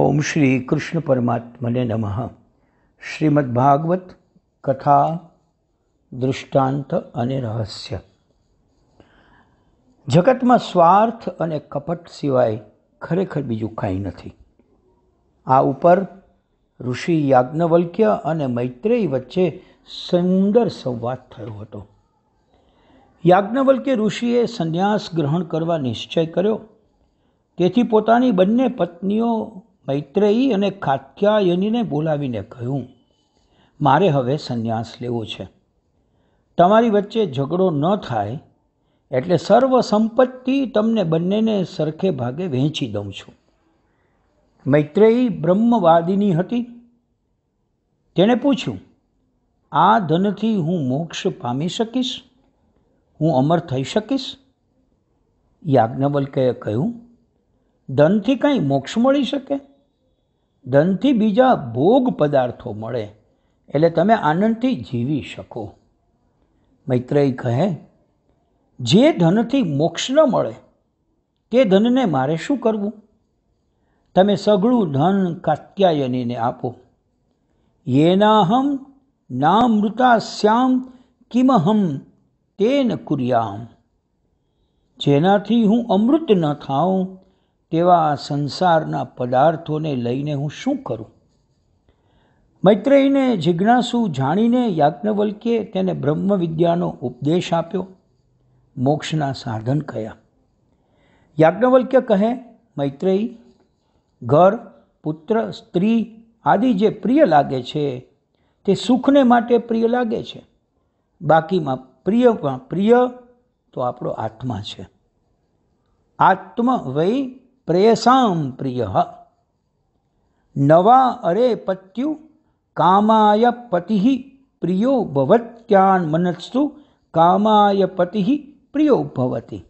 ઓમ શ્રી કૃષ્ણ પરમાત્મને નમઃ શ્રીમદ ભાગવત કથા દૃષ્ટાંત અને રહસ્ય જગતમાં સ્વાર્થ અને કપટ સિવાય ખરેખર બીજું કાંઈ નથી આ ઉપર ઋષિ યાજ્ઞવલ્ક્ય અને મૈત્રેય વચ્ચે સુંદર સંવાદ થયો હતો યાજ્ઞવલ્ક્ય ઋષિએ સંન્યાસ ગ્રહણ કરવા નિશ્ચય કર્યો તેથી પોતાની બંને પત્નીઓ મૈત્રેયી અને કાત્યાયનીને બોલાવીને કહ્યું મારે હવે સંન્યાસ લેવો છે તમારી વચ્ચે ઝઘડો ન થાય એટલે સર્વ સંપત્તિ તમને બંનેને સરખે ભાગે વહેંચી દઉં છું મૈત્રેયી બ્રહ્મવાદીની હતી તેણે પૂછ્યું આ ધનથી હું મોક્ષ પામી શકીશ હું અમર થઈ શકીશ યાજ્ઞવલ્કે કહ્યું ધનથી કાંઈ મોક્ષ મળી શકે ધનથી બીજા ભોગ પદાર્થો મળે એટલે તમે આનંદથી જીવી શકો મૈત્રેય કહે જે ધનથી મોક્ષ ન મળે તે ધનને મારે શું કરવું તમે સઘળું ધન કાત્યાયનીને આપો યેનાહમ નામૃતાસ્યામ કિમહમ તેન કુર્યામ જેનાથી હું અમૃત ન થાઉં તેવા આ સંસારના પદાર્થોને લઈને હું શું કરું મૈત્રેયને જિજ્ઞાસુ જાણીને યાજ્ઞવલ્કે તેને બ્રહ્મવિદ્યાનો ઉપદેશ આપ્યો મોક્ષના સાધન કયા યાજ્ઞવલ્ક્ય કહે મૈત્રેય ઘર પુત્ર સ્ત્રી આદિ જે પ્રિય લાગે છે તે સુખને માટે પ્રિય લાગે છે બાકીમાં પ્રિયમાં પ્રિય તો આપણો આત્મા છે આત્મ વય પ્રેષામ પ્રિય નવા અરે પત્યુ કામાય પતિ પ્રિયો ભવત્યાન મનસ્સુ કામાય પતિ પ્રિયો ભવતી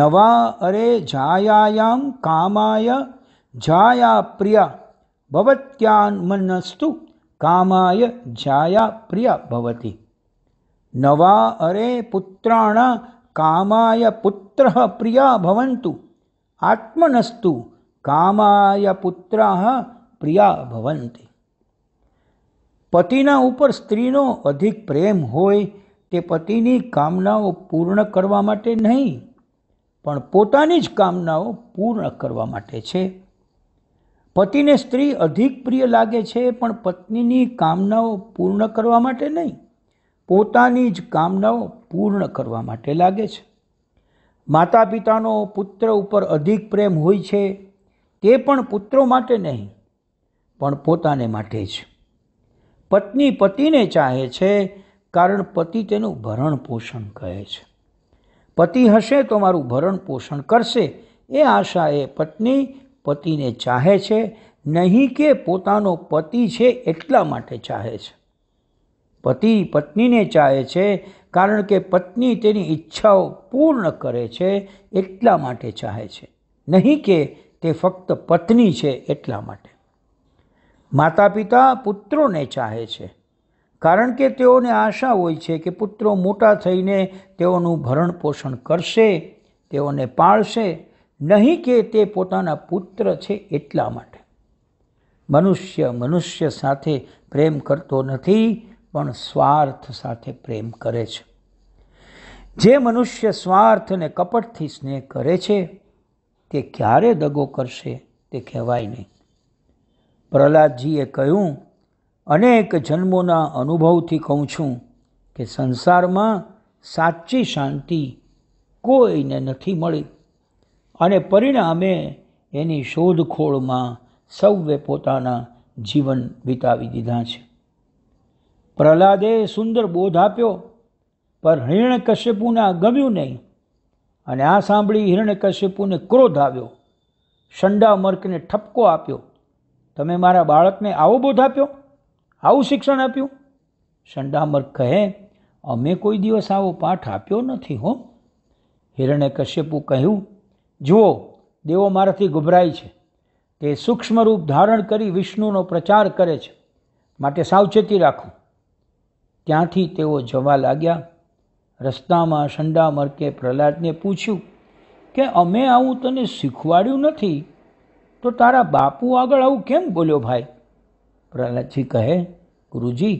નવા અરે જાયાયામ કામાય જાયા પ્રિયા ભવત્યાન મનસ્તુ કામાય જાયા પ્રિયા ભવતી નવા અરે પુત્રાણ કામાય પુત્ર પ્રિયા ભવંતુ આત્મનસ્તુ કામાય પુત્રા પ્રિયા ભવંતી પતિના ઉપર સ્ત્રીનો અધિક પ્રેમ હોય તે પતિની કામનાઓ પૂર્ણ કરવા માટે નહીં પણ પોતાની જ કામનાઓ પૂર્ણ કરવા માટે છે પતિને સ્ત્રી અધિક પ્રિય લાગે છે પણ પત્નીની કામનાઓ પૂર્ણ કરવા માટે નહીં પોતાની જ કામનાઓ પૂર્ણ કરવા માટે લાગે છે માતા પિતાનો પુત્ર ઉપર અધિક પ્રેમ હોય છે તે પણ પુત્રો માટે નહીં પણ પોતાને માટે જ પત્ની પતિને ચાહે છે કારણ પતિ તેનું ભરણ પોષણ કહે છે પતિ હશે તો મારું ભરણ પોષણ કરશે એ આશા એ પત્ની પતિને ચાહે છે નહીં કે પોતાનો પતિ છે એટલા માટે ચાહે છે પતિ પત્નીને ચાહે છે કારણ કે પત્ની તેની ઈચ્છાઓ પૂર્ણ કરે છે એટલા માટે ચાહે છે નહીં કે તે ફક્ત પત્ની છે એટલા માટે માતા પિતા પુત્રોને ચાહે છે કારણ કે તેઓને આશા હોય છે કે પુત્રો મોટા થઈને તેઓનું ભરણ પોષણ કરશે તેઓને પાળશે નહીં કે તે પોતાના પુત્ર છે એટલા માટે મનુષ્ય મનુષ્ય સાથે પ્રેમ કરતો નથી પણ સ્વાર્થ સાથે પ્રેમ કરે છે જે મનુષ્ય સ્વાર્થને કપટથી સ્નેહ કરે છે તે ક્યારે દગો કરશે તે કહેવાય નહીં પ્રહલાદજીએ કહ્યું અનેક જન્મોના અનુભવથી કહું છું કે સંસારમાં સાચી શાંતિ કોઈને નથી મળી અને પરિણામે એની શોધખોળમાં સૌએ પોતાના જીવન વિતાવી દીધા છે પ્રહલાદે સુંદર બોધ આપ્યો પણ આ ગમ્યું નહીં અને આ સાંભળી હિરણ્યકશ્યપુને ક્રોધ આવ્યો સંડામર્કને ઠપકો આપ્યો તમે મારા બાળકને આવો બોધ આપ્યો આવું શિક્ષણ આપ્યું સંડામર્ક કહે અમે કોઈ દિવસ આવો પાઠ આપ્યો નથી હો હિરણ્યકશ્યપુ કહ્યું જુઓ દેવો મારાથી ગભરાય છે તે સૂક્ષ્મ રૂપ ધારણ કરી વિષ્ણુનો પ્રચાર કરે છે માટે સાવચેતી રાખું ત્યાંથી તેઓ જવા લાગ્યા રસ્તામાં સંડા મરકે પ્રહલાદને પૂછ્યું કે અમે આવું તને શીખવાડ્યું નથી તો તારા બાપુ આગળ આવું કેમ બોલ્યો ભાઈ પ્રહલાદજી કહે ગુરુજી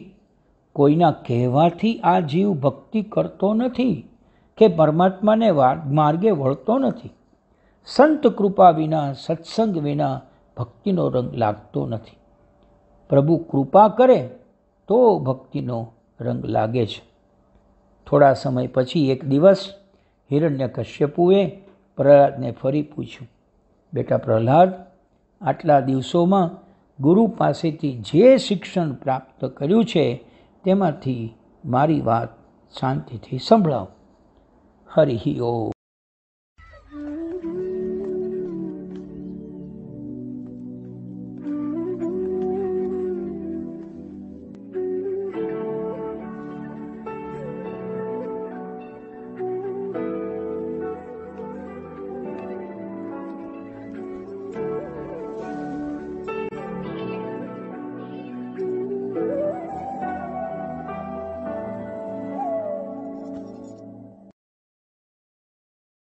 કોઈના કહેવાથી આ જીવ ભક્તિ કરતો નથી કે પરમાત્માને માર્ગે વળતો નથી સંત કૃપા વિના સત્સંગ વિના ભક્તિનો રંગ લાગતો નથી પ્રભુ કૃપા કરે તો ભક્તિનો રંગ લાગે છે થોડા સમય પછી એક દિવસ હિરણ્ય કશ્યપુએ પ્રહલાદને ફરી પૂછ્યું બેટા પ્રહલાદ આટલા દિવસોમાં ગુરુ પાસેથી જે શિક્ષણ પ્રાપ્ત કર્યું છે તેમાંથી મારી વાત શાંતિથી સંભળાવો હરિ ઓમ